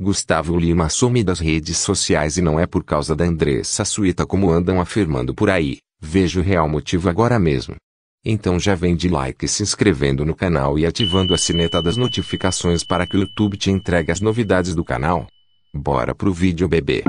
Gustavo Lima some das redes sociais e não é por causa da Andressa Suíta como andam afirmando por aí. Vejo o real motivo agora mesmo. Então já vem de like se inscrevendo no canal e ativando a sineta das notificações para que o YouTube te entregue as novidades do canal. Bora pro vídeo bebê.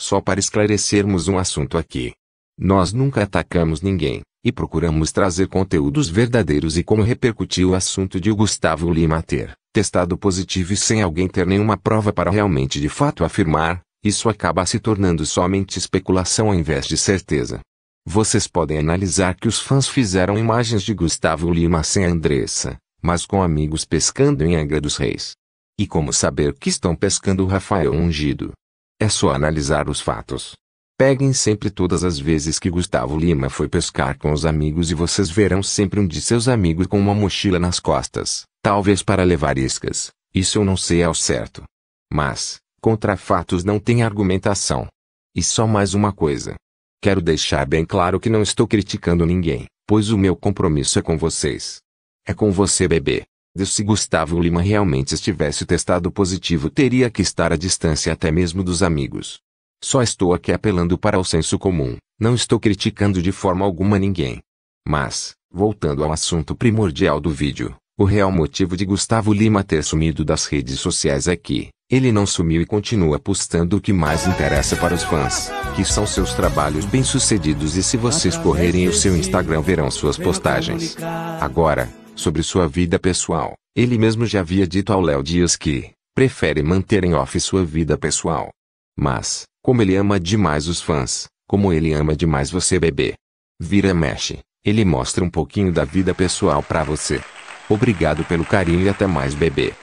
Só para esclarecermos um assunto aqui. Nós nunca atacamos ninguém, e procuramos trazer conteúdos verdadeiros e como repercutiu o assunto de Gustavo Lima ter testado positivo e sem alguém ter nenhuma prova para realmente de fato afirmar, isso acaba se tornando somente especulação ao invés de certeza. Vocês podem analisar que os fãs fizeram imagens de Gustavo Lima sem Andressa, mas com amigos pescando em Angra dos Reis. E como saber que estão pescando o Rafael ungido? É só analisar os fatos. Peguem sempre todas as vezes que Gustavo Lima foi pescar com os amigos e vocês verão sempre um de seus amigos com uma mochila nas costas. Talvez para levar iscas, isso eu não sei ao certo. Mas, contra fatos não tem argumentação. E só mais uma coisa. Quero deixar bem claro que não estou criticando ninguém, pois o meu compromisso é com vocês. É com você, bebê. se Gustavo Lima realmente estivesse testado positivo, teria que estar à distância até mesmo dos amigos. Só estou aqui apelando para o senso comum, não estou criticando de forma alguma ninguém. Mas, voltando ao assunto primordial do vídeo, o real motivo de Gustavo Lima ter sumido das redes sociais é que, ele não sumiu e continua postando o que mais interessa para os fãs, que são seus trabalhos bem-sucedidos e se vocês correrem o seu Instagram verão suas postagens. Agora, sobre sua vida pessoal, ele mesmo já havia dito ao Léo Dias que, prefere manter em off sua vida pessoal. Mas, como ele ama demais os fãs, como ele ama demais você bebê, vira mexe, ele mostra um pouquinho da vida pessoal para você. Obrigado pelo carinho e até mais bebê.